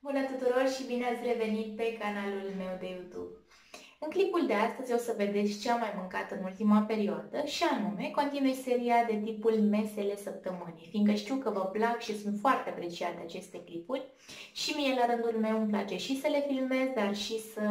Bună tuturor și bine ați revenit pe canalul meu de YouTube! În clipul de astăzi o să vedeți ce am mai mâncat în ultima perioadă și anume continui seria de tipul mesele săptămânii, fiindcă știu că vă plac și sunt foarte apreciate aceste clipuri și mie la rândul meu îmi place și să le filmez, dar și să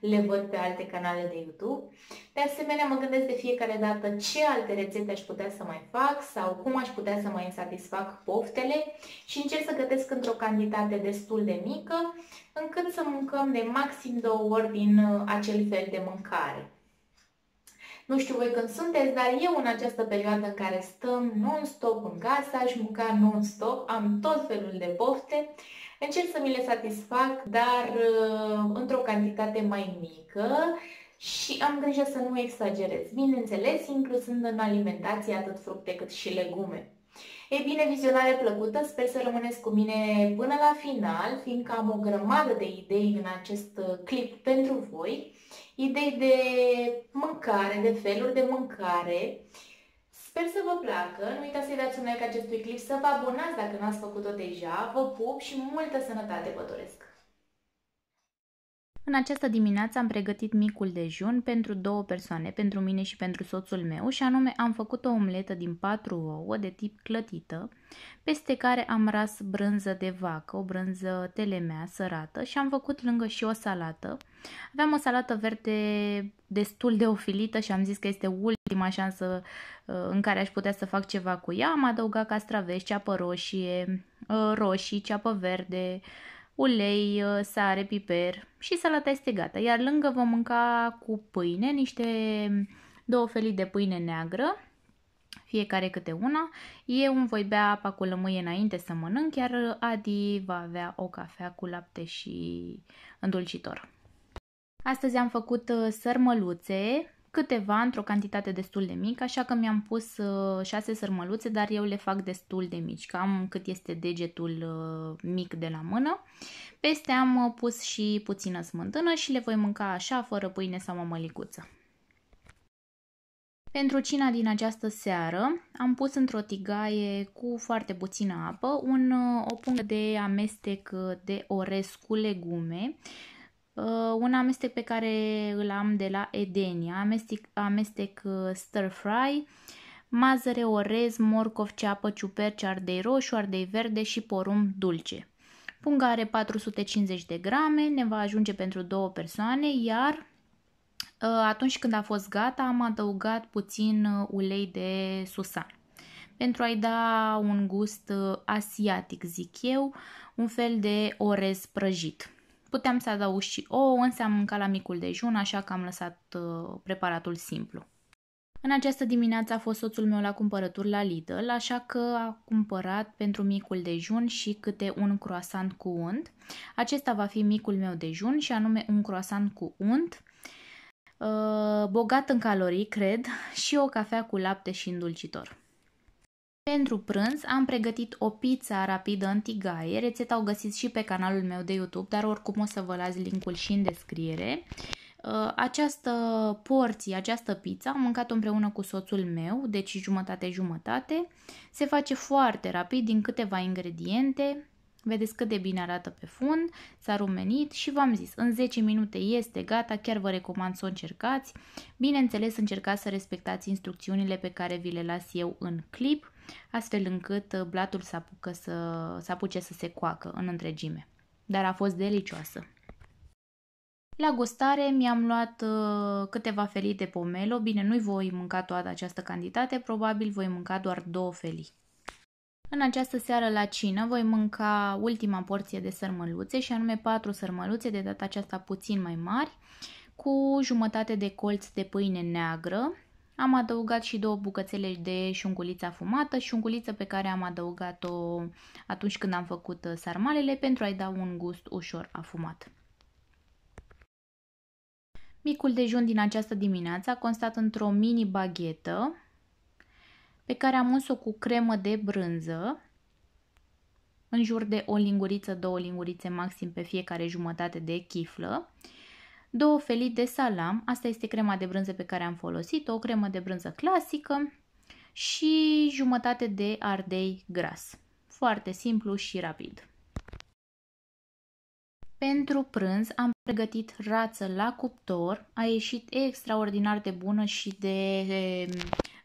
le văd pe alte canale de YouTube. De asemenea, mă gândesc de fiecare dată ce alte rețete aș putea să mai fac sau cum aș putea să mai satisfac poftele și încerc să gătesc într-o cantitate destul de mică, încât să mâncăm de maxim două ori din uh, acel fel de mâncare. Nu știu voi când sunteți, dar eu în această perioadă în care stăm non-stop în casă, aș mânca non-stop, am tot felul de pofte, încerc să mi le satisfac, dar uh, într-o cantitate mai mică, și am grijă să nu exagerez, bineînțeles, inclusând în alimentație atât fructe cât și legume. Ei bine, vizionare plăcută, sper să rămâneți cu mine până la final, fiindcă am o grămadă de idei în acest uh, clip pentru voi, idei de mâncare, de feluri de mâncare. Sper să vă placă, nu uitați să-i dați un like acestui clip, să vă abonați dacă n-ați făcut-o deja, vă pup și multă sănătate vă doresc! În această dimineață am pregătit micul dejun pentru două persoane, pentru mine și pentru soțul meu, și anume am făcut o omletă din patru ouă de tip clătită, peste care am ras brânză de vacă, o brânză telemea sărată și am făcut lângă și o salată. Aveam o salată verde destul de ofilită și am zis că este ultima șansă uh, în care aș putea să fac ceva cu ea. Am adăugat castraveți, ceapă roșie, uh, roșii, ceapă verde, ulei, uh, sare, piper și salata este gata. Iar lângă vom mânca cu pâine, niște mm, două felii de pâine neagră, fiecare câte una. Eu îmi voi bea apa cu lămâie înainte să mănânc, iar uh, Adi va avea o cafea cu lapte și îndulcitor. Astăzi am făcut uh, sărmăluțe câteva într-o cantitate destul de mică, așa că mi-am pus uh, șase sărmăluțe, dar eu le fac destul de mici, cam cât este degetul uh, mic de la mână. Peste am uh, pus și puțină smântână și le voi mânca așa, fără pâine sau mămăliguță. Pentru cina din această seară am pus într-o tigaie cu foarte puțină apă un, uh, o pungă de amestec uh, de orez cu legume Uh, un amestec pe care îl am de la Edenia, amestec, amestec uh, stir fry, mazăre, orez, morcov, ceapă, ciuperci, ardei roșu, ardei verde și porumb dulce. Punga are 450 de grame, ne va ajunge pentru două persoane, iar uh, atunci când a fost gata am adăugat puțin ulei de susan pentru a-i da un gust asiatic, zic eu, un fel de orez prăjit. Puteam să adaug și ouă, însă am mâncat la micul dejun, așa că am lăsat uh, preparatul simplu. În această dimineață a fost soțul meu la cumpărături la Lidl, așa că a cumpărat pentru micul dejun și câte un croissant cu unt. Acesta va fi micul meu dejun și anume un croissant cu unt, uh, bogat în calorii, cred, și o cafea cu lapte și îndulcitor. Pentru prânz am pregătit o pizza rapidă în tigaie, rețeta o găsiți și pe canalul meu de YouTube, dar oricum o să vă las linkul și în descriere. Uh, această porție, această pizza, am mâncat împreună cu soțul meu, deci jumătate-jumătate. Se face foarte rapid din câteva ingrediente, Vedeți cât de bine arată pe fund, s-a rumenit și v-am zis, în 10 minute este gata, chiar vă recomand să o încercați. Bineînțeles, încercați să respectați instrucțiunile pe care vi le las eu în clip astfel încât uh, blatul să, apucă să, să apuce să se coacă în întregime. Dar a fost delicioasă. La gustare mi-am luat uh, câteva felii de pomelo. Bine, nu-i voi mânca toată această cantitate, probabil voi mânca doar două felii. În această seară la cină voi mânca ultima porție de sărmăluțe și anume patru sărmăluțe, de data aceasta puțin mai mari, cu jumătate de colț de pâine neagră, am adăugat și două bucățele de șunguliță afumată, șunguliță pe care am adăugat-o atunci când am făcut uh, sarmalele pentru a-i da un gust ușor afumat. Micul dejun din această dimineață a constat într-o mini baghetă pe care am uns-o cu cremă de brânză, în jur de o linguriță, două lingurițe maxim pe fiecare jumătate de chiflă două felii de salam, asta este crema de brânză pe care am folosit-o, o cremă de brânză clasică și jumătate de ardei gras. Foarte simplu și rapid. Pentru prânz am pregătit rață la cuptor, a ieșit extraordinar de bună și de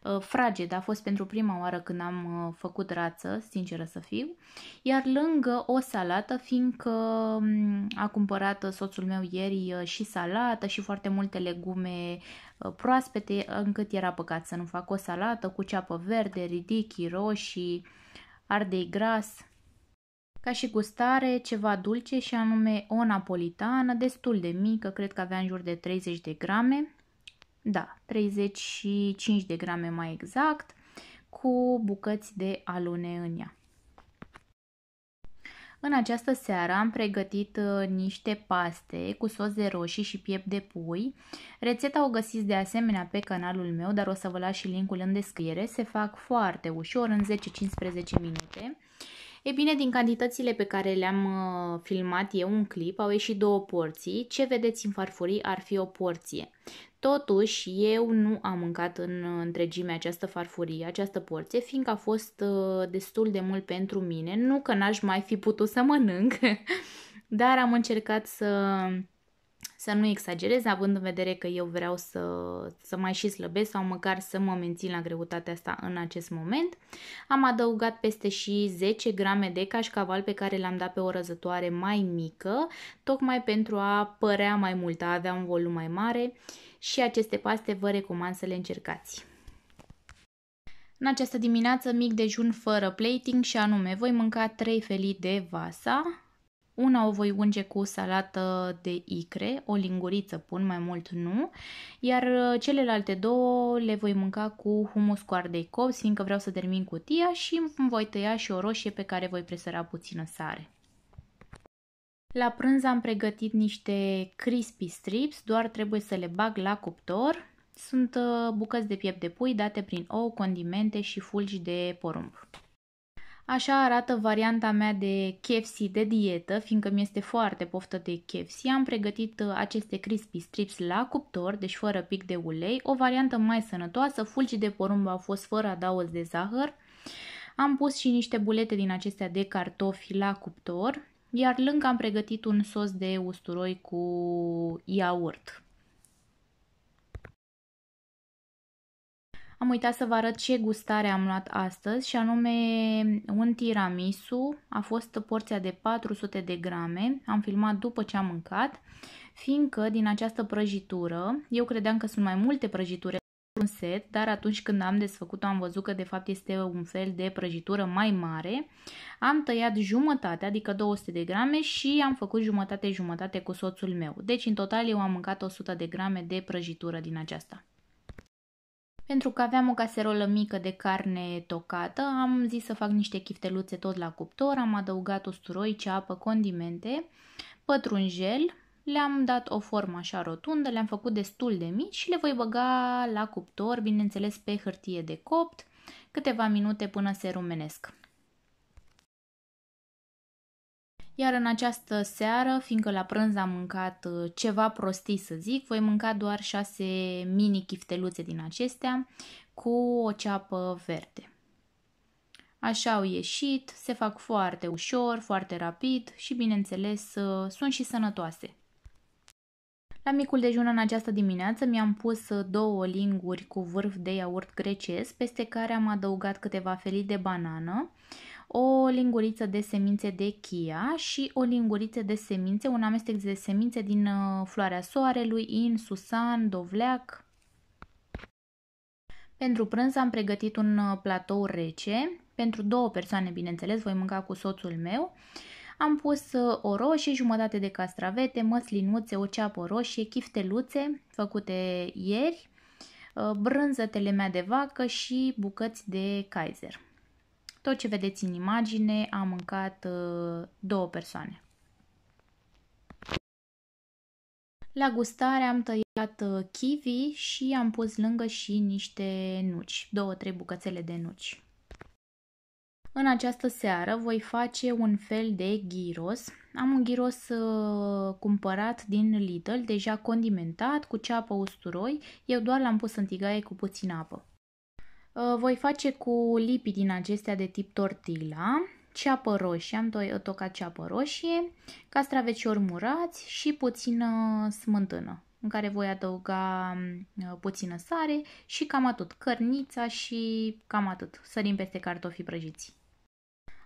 Uh, fraged a fost pentru prima oară când am uh, făcut rață, sinceră să fiu, iar lângă o salată, fiindcă mm, a cumpărat uh, soțul meu ieri și salată și foarte multe legume proaspete, încât era păcat să nu fac o salată cu ceapă verde, ridichi, roșii, ardei gras, ca și gustare ceva dulce și anume o napolitană, destul de mică, cred că avea în jur de 30 de grame, da, 35 de grame mai exact, cu bucăți de alune în ea. În această seară am pregătit uh, niște paste cu sos de roșii și piept de pui. Rețeta o găsiți de asemenea pe canalul meu, dar o să vă las și linkul în descriere. Se fac foarte ușor, în 10-15 minute. E bine, din cantitățile pe care le-am uh, filmat eu un clip, au ieșit două porții. Ce vedeți în farfurii ar fi o porție. Totuși, eu nu am mâncat în uh, întregime această farfurie, această porție, fiindcă a fost uh, destul de mult pentru mine. Nu că n-aș mai fi putut să mănânc, dar am încercat să să nu exagerez, având în vedere că eu vreau să, să mai și slăbesc sau măcar să mă mențin la greutatea asta în acest moment. Am adăugat peste și 10 grame de cașcaval pe care l-am dat pe o răzătoare mai mică, tocmai pentru a părea mai mult, a avea un volum mai mare și aceste paste vă recomand să le încercați. În această dimineață mic dejun fără plating și anume voi mânca 3 felii de vasa, una o voi unge cu salată de icre, o linguriță pun, mai mult nu, iar uh, celelalte două le voi mânca cu humus cu ardei copți, fiindcă vreau să termin cutia și îmi voi tăia și o roșie pe care voi presăra puțină sare. La prânz am pregătit niște crispy strips, doar trebuie să le bag la cuptor. Sunt uh, bucăți de piept de pui date prin ou, condimente și fulgi de porumb. Așa arată varianta mea de KFC de dietă, fiindcă mi-este foarte poftă de KFC. Am pregătit uh, aceste crispy strips la cuptor, deci fără pic de ulei, o variantă mai sănătoasă, fulgi de porumb au fost fără adaos de zahăr. Am pus și niște bulete din acestea de cartofi la cuptor, iar lângă am pregătit un sos de usturoi cu iaurt. Am uitat să vă arăt ce gustare am luat astăzi și anume un tiramisu, a fost porția de 400 de grame, am filmat după ce am mâncat, fiindcă din această prăjitură, eu credeam că sunt mai multe prăjituri un set, dar atunci când am desfăcut-o am văzut că de fapt este un fel de prăjitură mai mare. Am tăiat jumătate, adică 200 de grame și am făcut jumătate-jumătate cu soțul meu. Deci în total eu am mâncat 100 de grame de prăjitură din aceasta. Pentru că aveam o caserolă mică de carne tocată, am zis să fac niște chifteluțe tot la cuptor, am adăugat usturoi, ceapă, condimente, pătrunjel, le-am dat o formă așa rotundă, le-am făcut destul de mici și le voi băga la cuptor, bineînțeles pe hârtie de copt, câteva minute până se rumenesc. Iar în această seară, fiindcă la prânz am mâncat uh, ceva prostii să zic, voi mânca doar 6 mini chifteluțe din acestea cu o ceapă verde. Așa au ieșit, se fac foarte ușor, foarte rapid și bineînțeles uh, sunt și sănătoase. La micul dejun în această dimineață mi-am pus uh, două linguri cu vârf de iaurt grecesc, peste care am adăugat câteva felii de banană o linguriță de semințe de chia și o linguriță de semințe, un amestec de semințe din uh, floarea soarelui, in, susan, dovleac. Pentru prânz am pregătit un uh, platou rece, pentru două persoane, bineînțeles, voi mânca cu soțul meu. Am pus uh, o roșie, jumătate de castravete, măslinuțe, o ceapă roșie, chifteluțe făcute ieri, brânzătele mea de vacă și bucăți de Kaiser. Tot ce vedeți în imagine a mâncat uh, două persoane. La gustare am tăiat uh, kiwi și am pus lângă și niște nuci, două-trei bucățele de nuci. În această seară voi face un fel de ghiros. Am un ghiros uh, cumpărat din Lidl, deja condimentat, cu ceapă usturoi. Eu doar l-am pus în tigaie cu puțin apă. Uh, voi face cu lipii din acestea de tip tortila, ceapă roșie, am tocat ceapă roșie, castravețiori murați și puțină smântână, în care voi adăuga um, uh, puțină sare și cam atât, cărnița și cam atât, sărim peste cartofii prăjiți.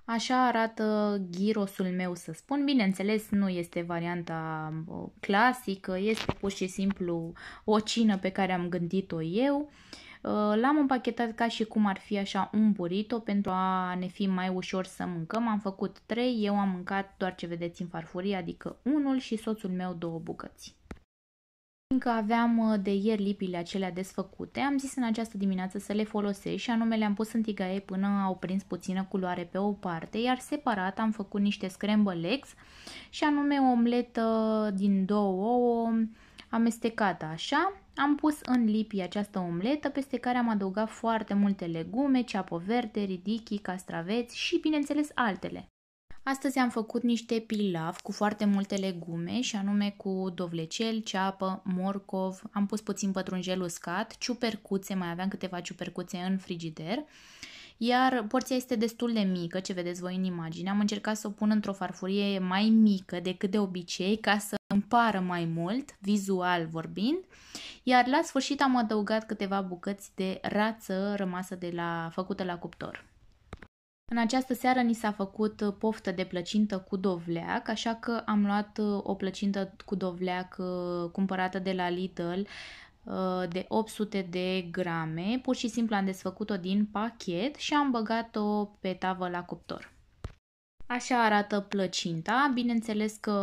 Așa arată ghirosul meu, să spun. Bineînțeles, nu este varianta um, clasică, este pur și simplu o cină pe care am gândit-o eu. Uh, Uh, l-am împachetat ca și cum ar fi așa un burrito pentru a ne fi mai ușor să mâncăm. Am făcut trei, eu am mâncat doar ce vedeți în farfurie, adică unul și soțul meu două bucăți. Fiindcă aveam uh, de ieri lipile acelea desfăcute, am zis în această dimineață să le folosesc și anume le-am pus în tigaie până au prins puțină culoare pe o parte, iar separat am făcut niște scramble eggs și anume o omletă uh, din două ouă amestecată așa, am pus în lipi această omletă peste care am adăugat foarte multe legume, ceapă verde, ridichii, castraveți și, bineînțeles, altele. Astăzi am făcut niște pilaf cu foarte multe legume și anume cu dovlecel, ceapă, morcov, am pus puțin pătrunjel uscat, ciupercuțe, mai aveam câteva ciupercuțe în frigider, iar porția este destul de mică, ce vedeți voi în imagine. Am încercat să o pun într-o farfurie mai mică decât de obicei ca să împară mai mult, vizual vorbind, iar la sfârșit am adăugat câteva bucăți de rață rămasă de la, făcută la cuptor. În această seară ni s-a făcut poftă de plăcintă cu dovleac, așa că am luat uh, o plăcintă cu dovleac uh, cumpărată de la Lidl uh, de 800 de grame, pur și simplu am desfăcut-o din pachet și am băgat-o pe tavă la cuptor. Așa arată plăcinta. Bineînțeles că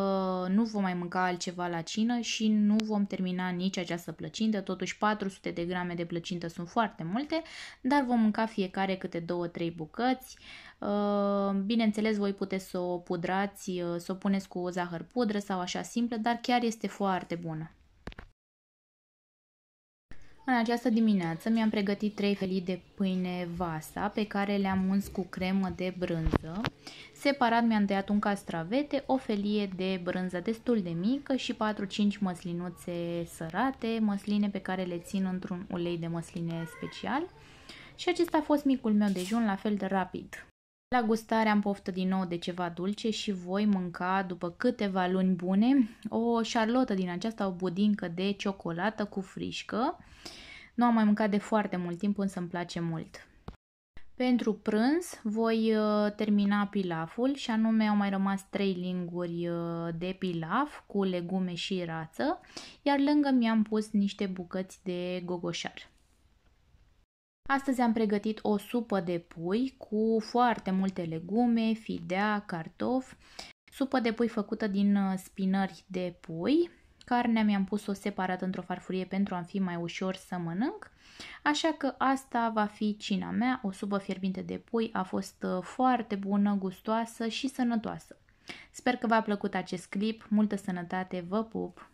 nu vom mai mânca altceva la cină și nu vom termina nici această plăcintă. Totuși 400 de grame de plăcintă sunt foarte multe, dar vom mânca fiecare câte 2-3 bucăți. Uh, bineînțeles, voi puteți să o pudrați, uh, să o puneți cu zahăr pudră sau așa simplă, dar chiar este foarte bună. În această dimineață mi-am pregătit trei felii de pâine vasa pe care le-am uns cu cremă de brânză. Separat mi-am tăiat un castravete, o felie de brânză destul de mică și 4-5 măslinuțe sărate, măsline pe care le țin într-un ulei de măsline special. Și acesta a fost micul meu dejun, la fel de rapid. La gustare am poftă din nou de ceva dulce și voi mânca, după câteva luni bune, o șarlotă din aceasta, o budincă de ciocolată cu frișcă. Nu am mai mâncat de foarte mult timp, însă îmi place mult. Pentru prânz voi uh, termina pilaful și anume au mai rămas 3 linguri uh, de pilaf cu legume și rață, iar lângă mi-am pus niște bucăți de gogoșar. Astăzi am pregătit o supă de pui cu foarte multe legume, fidea, cartofi, supă de pui făcută din uh, spinări de pui, carnea mi-am pus-o separat într-o farfurie pentru a fi mai ușor să mănânc, așa că asta va fi cina mea, o supă fierbinte de pui, a fost uh, foarte bună, gustoasă și sănătoasă. Sper că v-a plăcut acest clip, multă sănătate, vă pup!